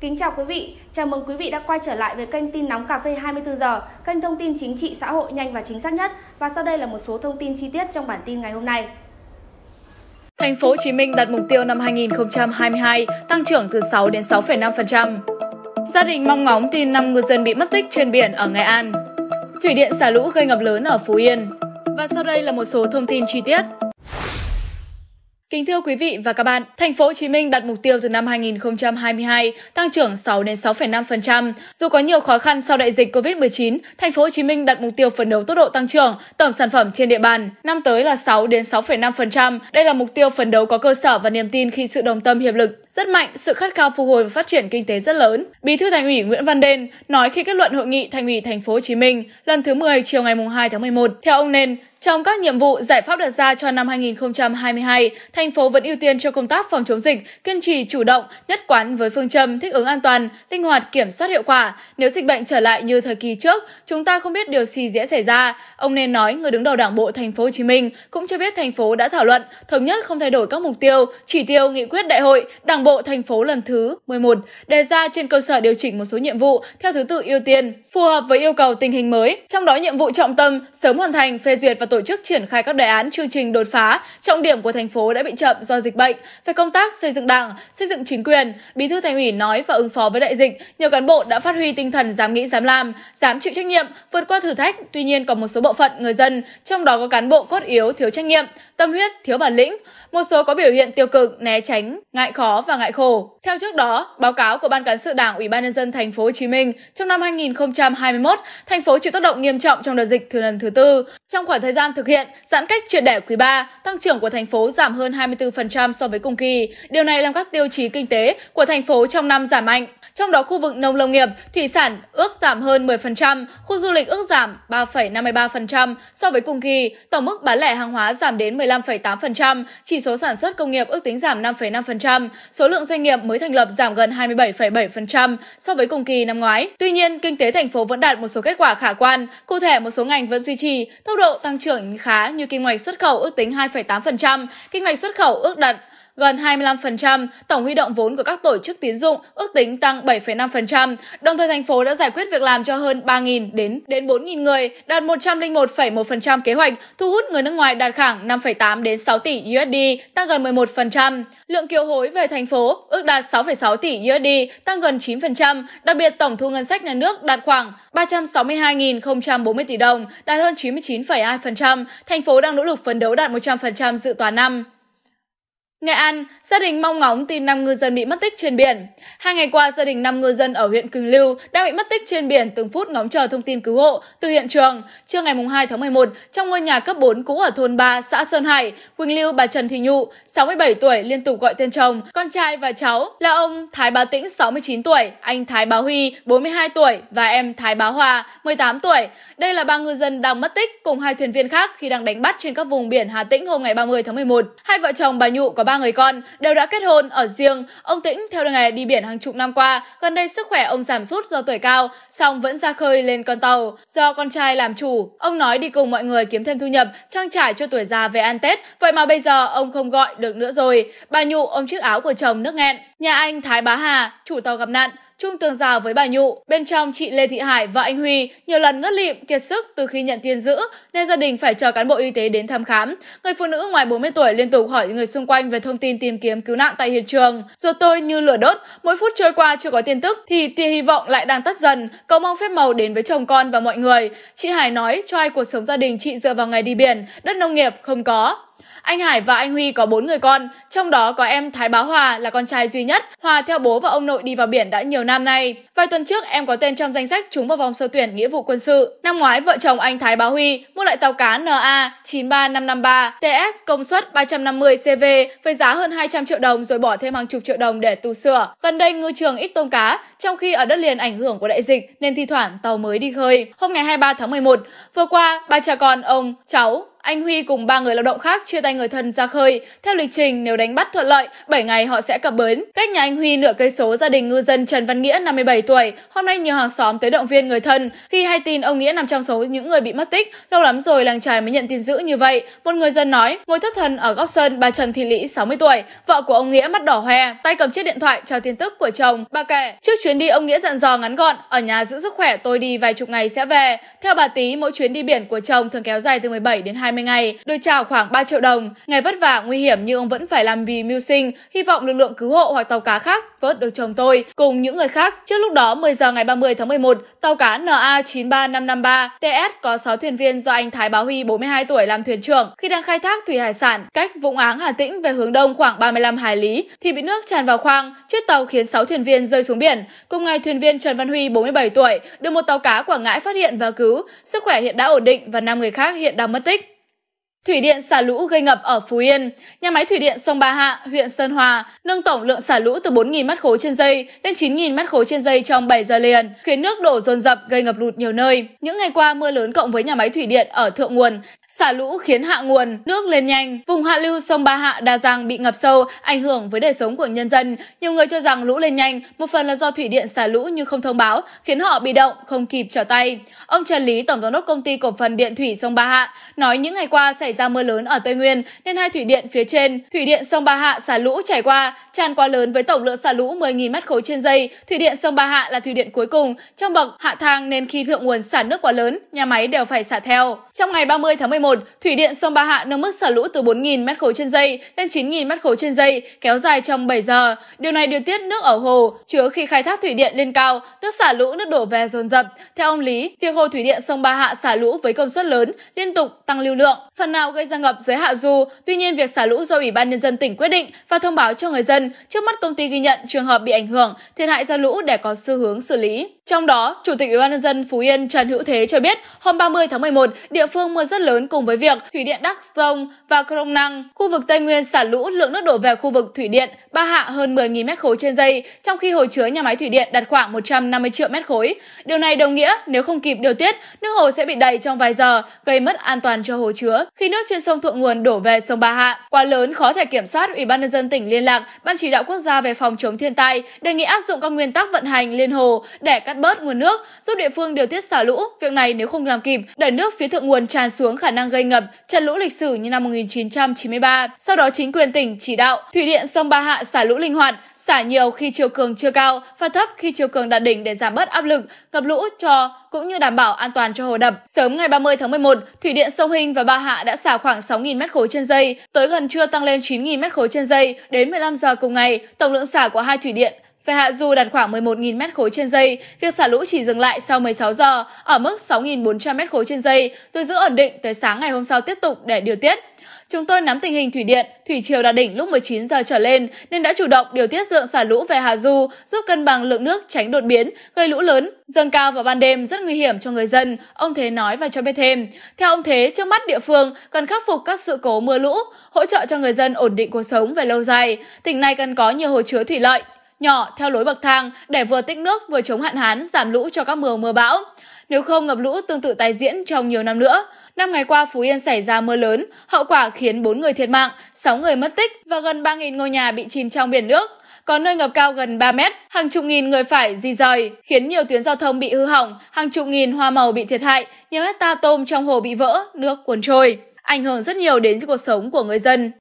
Kính chào quý vị, chào mừng quý vị đã quay trở lại với kênh tin nóng cà phê 24 giờ, kênh thông tin chính trị xã hội nhanh và chính xác nhất. Và sau đây là một số thông tin chi tiết trong bản tin ngày hôm nay. Thành phố Hồ Chí Minh đặt mục tiêu năm 2022 tăng trưởng từ 6 đến 6,5%. Gia đình mong ngóng tin 5 ngư dân bị mất tích trên biển ở Nghệ An. Thủy điện xả lũ gây ngập lớn ở Phú Yên. Và sau đây là một số thông tin chi tiết. Kính thưa quý vị và các bạn, thành phố Hồ Chí Minh đặt mục tiêu từ năm 2022 tăng trưởng 6 đến 6,5%. Dù có nhiều khó khăn sau đại dịch Covid-19, thành phố Hồ Chí Minh đặt mục tiêu phấn đấu tốc độ tăng trưởng tổng sản phẩm trên địa bàn năm tới là 6 đến 6,5%. Đây là mục tiêu phấn đấu có cơ sở và niềm tin khi sự đồng tâm hiệp lực rất mạnh, sự khát khao phục hồi và phát triển kinh tế rất lớn. Bí thư Thành ủy Nguyễn Văn Đên nói khi kết luận hội nghị Thành ủy Thành phố Hồ Chí Minh lần thứ 10 chiều ngày 2 tháng 11. Theo ông Nên, trong các nhiệm vụ giải pháp đặt ra cho năm 2022, thành phố vẫn ưu tiên cho công tác phòng chống dịch, kiên trì chủ động, nhất quán với phương châm thích ứng an toàn, linh hoạt kiểm soát hiệu quả. Nếu dịch bệnh trở lại như thời kỳ trước, chúng ta không biết điều gì sẽ xảy ra. Ông nên nói người đứng đầu Đảng bộ thành phố Hồ Chí Minh cũng cho biết thành phố đã thảo luận thống nhất không thay đổi các mục tiêu, chỉ tiêu nghị quyết đại hội Đảng bộ thành phố lần thứ 11 đề ra trên cơ sở điều chỉnh một số nhiệm vụ theo thứ tự ưu tiên, phù hợp với yêu cầu tình hình mới, trong đó nhiệm vụ trọng tâm sớm hoàn thành phê duyệt và tổ chức triển khai các đề án chương trình đột phá, trọng điểm của thành phố đã bị chậm do dịch bệnh, về công tác xây dựng đảng, xây dựng chính quyền, Bí thư Thành ủy nói và ứng phó với đại dịch, nhiều cán bộ đã phát huy tinh thần dám nghĩ dám làm, dám chịu trách nhiệm, vượt qua thử thách, tuy nhiên còn một số bộ phận người dân, trong đó có cán bộ cốt yếu thiếu trách nhiệm, tâm huyết, thiếu bản lĩnh, một số có biểu hiện tiêu cực, né tránh, ngại khó và ngại khổ. Theo trước đó, báo cáo của Ban cán sự Đảng Ủy ban nhân dân thành phố Hồ Chí Minh trong năm 2021, thành phố chịu tác động nghiêm trọng trong đợt dịch thứ lần thứ tư. Trong khoảng thời gian gian thực hiện giãn cách triệt để quý 3, tăng trưởng của thành phố giảm hơn 24% so với cùng kỳ. Điều này làm các tiêu chí kinh tế của thành phố trong năm giảm mạnh. Trong đó khu vực nông lâm nghiệp, thủy sản ước giảm hơn 10%, khu du lịch ước giảm 3,53% so với cùng kỳ, tổng mức bán lẻ hàng hóa giảm đến 15,8%, chỉ số sản xuất công nghiệp ước tính giảm 5,5%, số lượng doanh nghiệp mới thành lập giảm gần 27,7% so với cùng kỳ năm ngoái. Tuy nhiên, kinh tế thành phố vẫn đạt một số kết quả khả quan, cụ thể một số ngành vẫn duy trì tốc độ tăng trưởng trưởng khá như kinh ngạch xuất khẩu ước tính 2,8%, kinh ngạch xuất khẩu ước đạt gần 25%, tổng huy động vốn của các tổ chức tín dụng ước tính tăng 7,5%. Đồng thời thành phố đã giải quyết việc làm cho hơn 3.000 đến đến 4.000 người, đạt 101,1% kế hoạch, thu hút người nước ngoài đạt khoảng 5,8 đến 6 tỷ USD, tăng gần 11%. Lượng kiều hối về thành phố ước đạt 6,6 tỷ USD, tăng gần 9%, đặc biệt tổng thu ngân sách nhà nước đạt khoảng 362.040 tỷ đồng, đạt hơn 99,2%. Thành phố đang nỗ lực phấn đấu đạt 100% dự toán năm. Nghệ An, gia đình mong ngóng tin 5 ngư dân bị mất tích trên biển. Hai ngày qua, gia đình 5 ngư dân ở huyện Quỳnh Lưu đang bị mất tích trên biển từng phút ngóng chờ thông tin cứu hộ từ hiện trường. Trưa ngày 2 tháng 11, trong ngôi nhà cấp 4 cũ ở thôn 3, xã Sơn Hải, Quỳnh Lưu bà Trần Thị Nhụ, 67 tuổi, liên tục gọi tên chồng, con trai và cháu là ông Thái Bá Tĩnh, 69 tuổi, anh Thái Bá Huy, 42 tuổi và em Thái Bá Hòa, 18 tuổi. Đây là ba ngư dân đang mất tích cùng hai thuyền viên khác khi đang đánh bắt trên các vùng biển Hà Tĩnh hôm ngày 30 tháng 11. Hai vợ chồng bà Nhụ có ba người con đều đã kết hôn ở riêng. Ông Tĩnh theo nghề đi biển hàng chục năm qua, gần đây sức khỏe ông giảm sút do tuổi cao, song vẫn ra khơi lên con tàu. Do con trai làm chủ, ông nói đi cùng mọi người kiếm thêm thu nhập, trang trải cho tuổi già về ăn Tết, vậy mà bây giờ ông không gọi được nữa rồi. Bà Nhụ ôm chiếc áo của chồng nước nghẹn. Nhà anh Thái Bá Hà, chủ tàu gặp nạn, Trung tường rào với bà Nhụ. Bên trong chị Lê Thị Hải và anh Huy nhiều lần ngất lịm kiệt sức từ khi nhận tiền giữ nên gia đình phải chờ cán bộ y tế đến thăm khám. Người phụ nữ ngoài 40 tuổi liên tục hỏi người xung quanh về thông tin tìm kiếm cứu nạn tại hiện trường. Rồi tôi như lửa đốt, mỗi phút trôi qua chưa có tin tức thì tia hy vọng lại đang tắt dần, cầu mong phép màu đến với chồng con và mọi người. Chị Hải nói cho ai cuộc sống gia đình chị dựa vào ngày đi biển, đất nông nghiệp không có. Anh Hải và anh Huy có 4 người con, trong đó có em Thái Bá Hòa là con trai duy nhất. Hòa theo bố và ông nội đi vào biển đã nhiều năm nay. Vài tuần trước em có tên trong danh sách trúng vào vòng sơ tuyển nghĩa vụ quân sự. Năm ngoái vợ chồng anh Thái Bá Huy mua lại tàu cá NA 93553 TS công suất 350 CV với giá hơn 200 triệu đồng rồi bỏ thêm hàng chục triệu đồng để tu sửa. Gần đây ngư trường ít tôm cá, trong khi ở đất liền ảnh hưởng của đại dịch nên thi thoảng tàu mới đi khơi. Hôm ngày 23 tháng 11, vừa qua ba cha con ông, cháu anh Huy cùng ba người lao động khác chia tay người thân ra khơi. Theo lịch trình, nếu đánh bắt thuận lợi, 7 ngày họ sẽ cập bến. Cách nhà anh Huy nửa cây số gia đình ngư dân Trần Văn Nghĩa 57 tuổi, hôm nay nhiều hàng xóm tới động viên người thân. Khi hay tin ông Nghĩa nằm trong số những người bị mất tích, lâu lắm rồi làng trài mới nhận tin dữ như vậy. Một người dân nói, ngồi thất thần ở góc sân, bà Trần Thị Lý 60 tuổi, vợ của ông Nghĩa mắt đỏ hoe, tay cầm chiếc điện thoại chờ tin tức của chồng. Bà kể, trước chuyến đi ông Nghĩa dặn dò ngắn gọn, ở nhà giữ sức khỏe tôi đi vài chục ngày sẽ về. Theo bà Tý, mỗi chuyến đi biển của chồng thường kéo dài từ 17 đến 20 20 ngày, được trả khoảng 3 triệu đồng. Ngày vất vả, nguy hiểm nhưng ông vẫn phải làm vì mưu sinh, hy vọng lực lượng cứu hộ hoặc tàu cá khác vớt được chồng tôi cùng những người khác. Trước lúc đó 10 giờ ngày 30 tháng 11, tàu cá NA 93553 TS có 6 thuyền viên do anh Thái Bá Huy 42 tuổi làm thuyền trưởng khi đang khai thác thủy hải sản cách vũng áng Hà Tĩnh về hướng đông khoảng 35 hải lý thì bị nước tràn vào khoang, chiếc tàu khiến 6 thuyền viên rơi xuống biển. Cùng ngày thuyền viên Trần Văn Huy 47 tuổi được một tàu cá Quảng Ngãi phát hiện và cứu, sức khỏe hiện đã ổn định và 5 người khác hiện đang mất tích. Thủy điện xả lũ gây ngập ở Phú Yên, nhà máy thủy điện sông Ba Hạ, huyện Sơn Hòa nâng tổng lượng xả lũ từ 4.000 mét khối trên dây lên 9.000 mét khối trên dây trong 7 giờ liền, khiến nước đổ dồn dập gây ngập lụt nhiều nơi. Những ngày qua mưa lớn cộng với nhà máy thủy điện ở thượng nguồn, xả lũ khiến hạ nguồn nước lên nhanh. Vùng hạ lưu sông Ba Hạ, Đa Giang bị ngập sâu, ảnh hưởng với đời sống của nhân dân. Nhiều người cho rằng lũ lên nhanh, một phần là do thủy điện xả lũ nhưng không thông báo, khiến họ bị động, không kịp trở tay. Ông Trần Lý, tổng giám đốc công ty cổ phần điện thủy sông Ba Hạ nói những ngày qua sẽ xảy ra mưa lớn ở Tây Nguyên nên hai thủy điện phía trên, thủy điện sông Ba Hạ xả lũ chảy qua, tràn quá lớn với tổng lượng xả lũ 10.000 mét khối trên giây. Thủy điện sông Ba Hạ là thủy điện cuối cùng trong bậc hạ thang nên khi thượng nguồn xả nước quá lớn, nhà máy đều phải xả theo. Trong ngày 30 tháng 11, thủy điện sông Ba Hạ nâng mức xả lũ từ 4.000 mét khối trên giây lên 9.000 mét khối trên giây, kéo dài trong 7 giờ. Điều này điều tiết nước ở hồ chứa khi khai thác thủy điện lên cao, nước xả lũ nước đổ về dồn dập. Theo ông Lý, việc hồ thủy điện sông Ba Hạ xả lũ với công suất lớn liên tục tăng lưu lượng. Phần này nào gây ra ngập dưới hạ du, tuy nhiên việc xả lũ do Ủy ban nhân dân tỉnh quyết định và thông báo cho người dân, trước mắt công ty ghi nhận trường hợp bị ảnh hưởng, thiệt hại do lũ để có xu hướng xử lý. Trong đó, Chủ tịch Ủy ban nhân dân Phú Yên Trần Hữu Thế cho biết, hôm 30 tháng 11, địa phương mưa rất lớn cùng với việc thủy điện Đắc Sông và Crong Năng, khu vực Tây Nguyên xả lũ lượng nước đổ về khu vực thủy điện Ba Hạ hơn 10.000 m khối trên dây, trong khi hồ chứa nhà máy thủy điện đạt khoảng 150 triệu mét khối. Điều này đồng nghĩa nếu không kịp điều tiết, nước hồ sẽ bị đầy trong vài giờ, gây mất an toàn cho hồ chứa. Khi nước trên sông Thượng Nguồn đổ về sông Ba Hạ. Quá lớn khó thể kiểm soát, Ủy ban nhân dân tỉnh liên lạc, Ban chỉ đạo quốc gia về phòng chống thiên tai đề nghị áp dụng các nguyên tắc vận hành liên hồ để cắt bớt nguồn nước, giúp địa phương điều tiết xả lũ. Việc này nếu không làm kịp, đẩy nước phía thượng nguồn tràn xuống khả năng gây ngập, trận lũ lịch sử như năm 1993. Sau đó chính quyền tỉnh chỉ đạo thủy điện sông Ba Hạ xả lũ linh hoạt, xả nhiều khi chiều cường chưa cao và thấp khi chiều cường đạt đỉnh để giảm bớt áp lực ngập lũ cho cũng như đảm bảo an toàn cho hồ đập. Sớm ngày 30 tháng 11, thủy điện Sông Hình và Ba Hạ đã xả khoảng 6.000 m khối trên dây, tới gần trưa tăng lên 9.000 m khối trên dây. Đến 15 giờ cùng ngày, tổng lượng xả của hai thủy điện về hạ du đạt khoảng 11.000 m khối trên dây, việc xả lũ chỉ dừng lại sau 16 giờ ở mức 6.400 m khối trên dây, rồi giữ ổn định tới sáng ngày hôm sau tiếp tục để điều tiết. Chúng tôi nắm tình hình thủy điện, thủy triều đạt đỉnh lúc 19 giờ trở lên nên đã chủ động điều tiết lượng xả lũ về hạ Du, giúp cân bằng lượng nước tránh đột biến, gây lũ lớn, dâng cao vào ban đêm rất nguy hiểm cho người dân, ông Thế nói và cho biết thêm. Theo ông Thế, trước mắt địa phương cần khắc phục các sự cố mưa lũ, hỗ trợ cho người dân ổn định cuộc sống về lâu dài. Tỉnh này cần có nhiều hồ chứa thủy lợi, nhỏ theo lối bậc thang để vừa tích nước vừa chống hạn hán giảm lũ cho các mùa mưa bão. Nếu không ngập lũ tương tự tái diễn trong nhiều năm nữa. Năm ngày qua, Phú Yên xảy ra mưa lớn, hậu quả khiến 4 người thiệt mạng, 6 người mất tích và gần 3.000 ngôi nhà bị chìm trong biển nước. Có nơi ngập cao gần 3 mét, hàng chục nghìn người phải di rời, khiến nhiều tuyến giao thông bị hư hỏng, hàng chục nghìn hoa màu bị thiệt hại, nhiều hecta tôm trong hồ bị vỡ, nước cuốn trôi. Ảnh hưởng rất nhiều đến cuộc sống của người dân.